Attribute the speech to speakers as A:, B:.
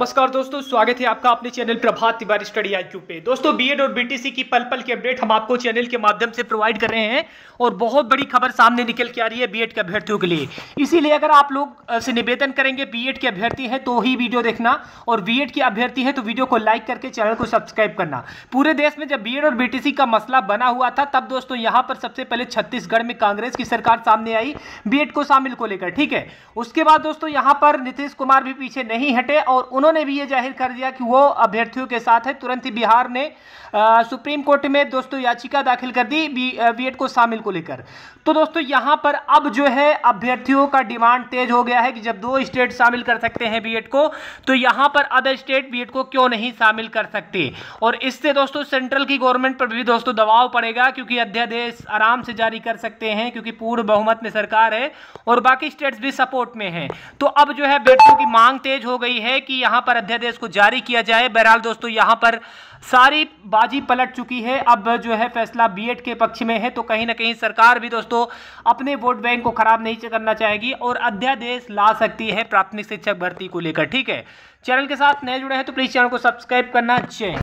A: नमस्कार दोस्तों स्वागत है आपका अपने चैनल प्रभात तिवारी स्टडी आई पे दोस्तों बीएड और बीटीसी की पल पल की अपडेट हम आपको चैनल के माध्यम से प्रोवाइड कर रहे हैं और बहुत बड़ी खबर सामने निकल के आ रही है बीएड के अभ्यर्थियों के लिए इसीलिए अगर आप लोग से निवेदन करेंगे बीएड के अभ्यर्थी है तो ही वीडियो देखना और बीएड के अभ्यर्थी है तो वीडियो को लाइक करके चैनल को सब्सक्राइब करना पूरे देश में जब बी और बीटीसी का मसला बना हुआ था तब दोस्तों यहाँ पर सबसे पहले छत्तीसगढ़ में कांग्रेस की सरकार सामने आई बी को शामिल को लेकर ठीक है उसके बाद दोस्तों यहाँ पर नीतीश कुमार भी पीछे नहीं हटे और उन्होंने सांसदों ने भी ये जाहिर कर दिया कि वो अभ्यर्थियों के साथ है तुरंत ही बिहार ने आ, सुप्रीम कोर्ट में दोस्तों याचिका दाखिल कर दी बी को शामिल को लेकर तो दोस्तों यहाँ पर अब जो है अभ्यर्थियों का डिमांड तेज हो गया है कि जब दो स्टेट शामिल कर सकते हैं बी को तो यहाँ पर अदर स्टेट बी को क्यों नहीं शामिल कर सकते और इससे दोस्तों सेंट्रल की गवर्नमेंट पर भी दोस्तों दबाव पड़ेगा क्योंकि अध्यादेश आराम से जारी कर सकते हैं क्योंकि पूर्व बहुमत में सरकार है और बाकी स्टेट्स भी सपोर्ट में हैं तो अब जो है बेटियों की मांग तेज हो गई है कि यहाँ पर अध्यादेश को जारी किया जाए बहरहाल दोस्तों यहाँ पर सारी बाजी पलट चुकी है अब जो है फैसला बीएड के पक्ष में है तो कहीं ना कहीं सरकार भी दोस्तों अपने वोट बैंक को खराब नहीं करना चाहेगी और अध्यादेश ला सकती है प्राथमिक शिक्षक भर्ती को लेकर ठीक है चैनल के साथ नए जुड़े हैं तो प्लीज़ चैनल को सब्सक्राइब करना चाहिए